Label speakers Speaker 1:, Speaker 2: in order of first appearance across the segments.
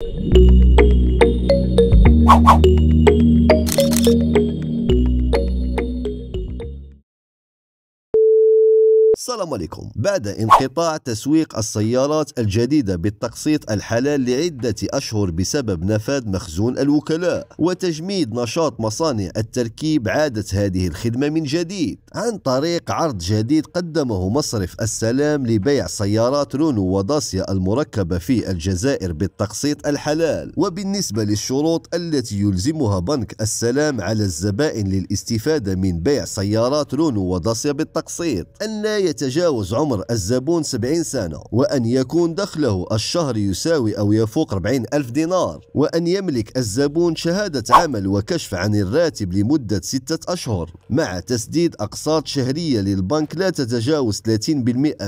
Speaker 1: Thank you. السلام عليكم بعد انقطاع تسويق السيارات الجديدة بالتقسيط الحلال لعدة أشهر بسبب نفاد مخزون الوكلاء وتجميد نشاط مصانع التركيب عادت هذه الخدمة من جديد عن طريق عرض جديد قدمه مصرف السلام لبيع سيارات رونو وداسيا المركبة في الجزائر بالتقسيط الحلال وبالنسبة للشروط التي يلزمها بنك السلام على الزبائن للاستفادة من بيع سيارات رونو وداسيا بالتقسيط أن لا يتجاوز عمر الزبون 70 سنة وأن يكون دخله الشهري يساوي أو يفوق 40 ألف دينار وأن يملك الزبون شهادة عمل وكشف عن الراتب لمدة 6 أشهر مع تسديد أقساط شهرية للبنك لا تتجاوز 30%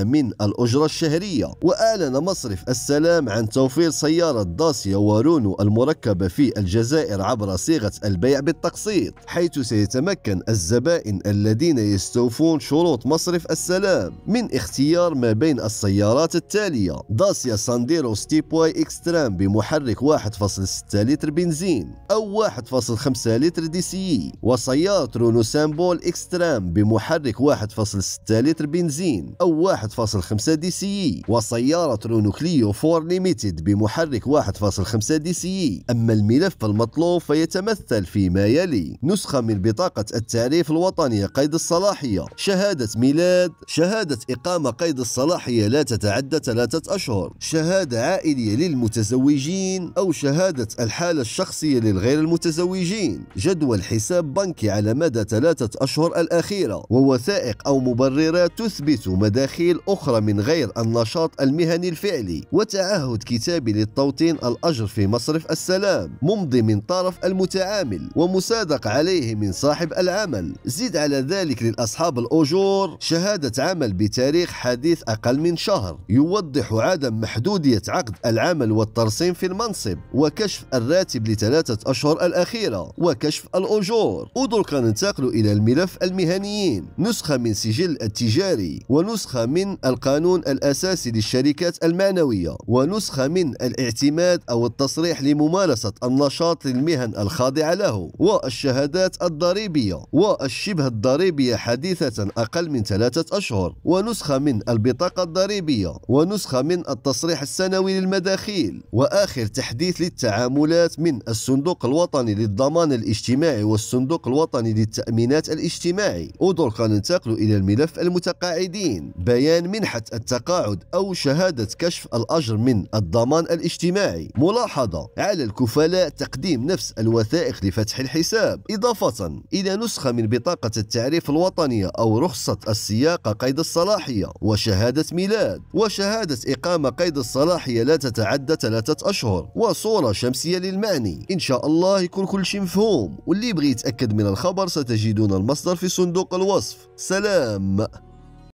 Speaker 1: من الأجرة الشهرية وأعلن مصرف السلام عن توفير سيارة داسيا ورونو المركبة في الجزائر عبر صيغة البيع بالتقسيط حيث سيتمكن الزبائن الذين يستوفون شروط مصرف السلام الكلام من اختيار ما بين السيارات التالية داسيا سانديرو ستيب واي اكسترام بمحرك 1.6 لتر بنزين أو 1.5 لتر دي سي وسيارة رونو سامبول اكسترام بمحرك 1.6 لتر بنزين أو 1.5 دي سي وسيارة رونو كليو 4 ليميتد بمحرك 1.5 دي سي أما الملف المطلوب فيتمثل فيما يلي نسخة من بطاقة التعريف الوطنية قيد الصلاحية شهادة ميلاد شهادة إقامة قيد الصلاحية لا تتعدى ثلاثة أشهر شهادة عائلية للمتزوجين أو شهادة الحالة الشخصية للغير المتزوجين جدول حساب بنكي على مدى ثلاثة أشهر الأخيرة ووثائق أو مبررات تثبت مداخيل أخرى من غير النشاط المهني الفعلي وتعهد كتابي للتوطين الأجر في مصرف السلام ممضي من طرف المتعامل ومصادق عليه من صاحب العمل زد على ذلك للأصحاب الأجور شهادة العمل بتاريخ حديث أقل من شهر يوضح عدم محدودية عقد العمل والترسيم في المنصب وكشف الراتب لثلاثة أشهر الأخيرة وكشف الأجور ودركا ننتقل إلى الملف المهنيين نسخة من سجل التجاري ونسخة من القانون الأساسي للشركات المعنوية ونسخة من الاعتماد أو التصريح لممارسة النشاط للمهن الخاضعة له والشهادات الضريبية والشبه الضريبية حديثة أقل من ثلاثة أشهر أشهر ونسخة من البطاقة الضريبية ونسخة من التصريح السنوي للمداخيل وآخر تحديث للتعاملات من الصندوق الوطني للضمان الاجتماعي والصندوق الوطني للتأمينات الاجتماعي ودرك ننتقل إلى الملف المتقاعدين بيان منحة التقاعد أو شهادة كشف الأجر من الضمان الاجتماعي ملاحظة على الكفلاء تقديم نفس الوثائق لفتح الحساب إضافة إلى نسخة من بطاقة التعريف الوطنية أو رخصة السياقة قيد الصلاحية وشهادة ميلاد وشهادة إقامة قيد الصلاحية لا تتعدى ثلاثة أشهر وصورة شمسية للمعني إن شاء الله يكون كل شيء مفهوم واللي يبغي يتأكد من الخبر ستجدون المصدر في صندوق الوصف سلام